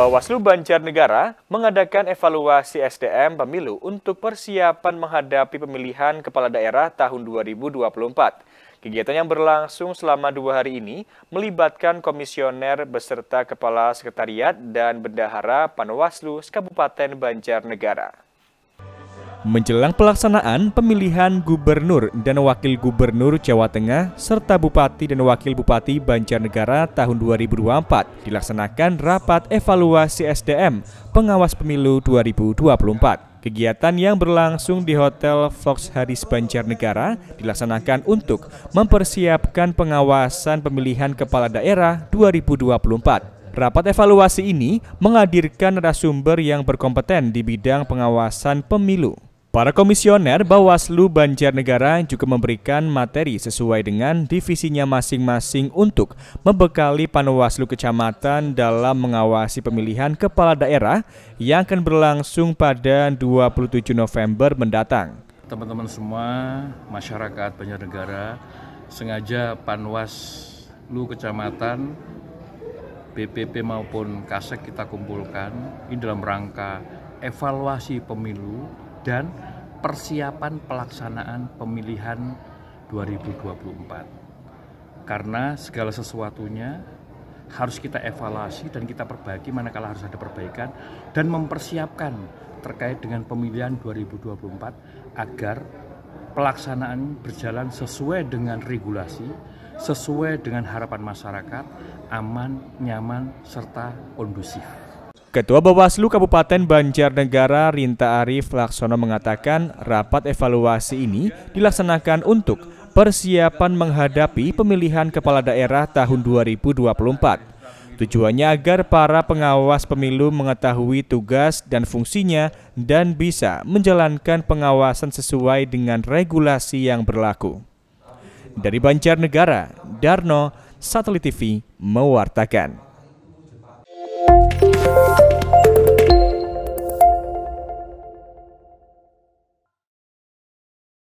Bawaslu Banjarnegara mengadakan evaluasi SDM pemilu untuk persiapan menghadapi pemilihan kepala daerah tahun 2024. Kegiatan yang berlangsung selama dua hari ini melibatkan komisioner beserta kepala sekretariat dan bendahara Panwaslu Kabupaten Banjarnegara. Menjelang pelaksanaan pemilihan gubernur dan wakil gubernur Jawa Tengah serta bupati dan wakil bupati Banjarnegara tahun 2024 dilaksanakan rapat evaluasi SDM pengawas pemilu 2024. Kegiatan yang berlangsung di Hotel Fox Haris Banjarnegara dilaksanakan untuk mempersiapkan pengawasan pemilihan kepala daerah 2024. Rapat evaluasi ini menghadirkan narasumber yang berkompeten di bidang pengawasan pemilu. Para komisioner Bawaslu Banjarnegara juga memberikan materi sesuai dengan divisinya masing-masing untuk membekali Panwaslu Kecamatan dalam mengawasi pemilihan kepala daerah yang akan berlangsung pada 27 November mendatang. Teman-teman semua, masyarakat Banjarnegara, sengaja Panwaslu Kecamatan, BPP maupun Kasek kita kumpulkan ini dalam rangka evaluasi pemilu dan persiapan pelaksanaan pemilihan 2024. Karena segala sesuatunya harus kita evaluasi dan kita perbaiki manakala harus ada perbaikan dan mempersiapkan terkait dengan pemilihan 2024 agar pelaksanaan berjalan sesuai dengan regulasi, sesuai dengan harapan masyarakat, aman, nyaman, serta kondusif. Ketua Bawaslu Kabupaten Banjarnegara Rinta Arif Laksono mengatakan rapat evaluasi ini dilaksanakan untuk persiapan menghadapi pemilihan kepala daerah tahun 2024. Tujuannya agar para pengawas pemilu mengetahui tugas dan fungsinya dan bisa menjalankan pengawasan sesuai dengan regulasi yang berlaku. Dari Banjarnegara, Darno, Satelit TV mewartakan. Música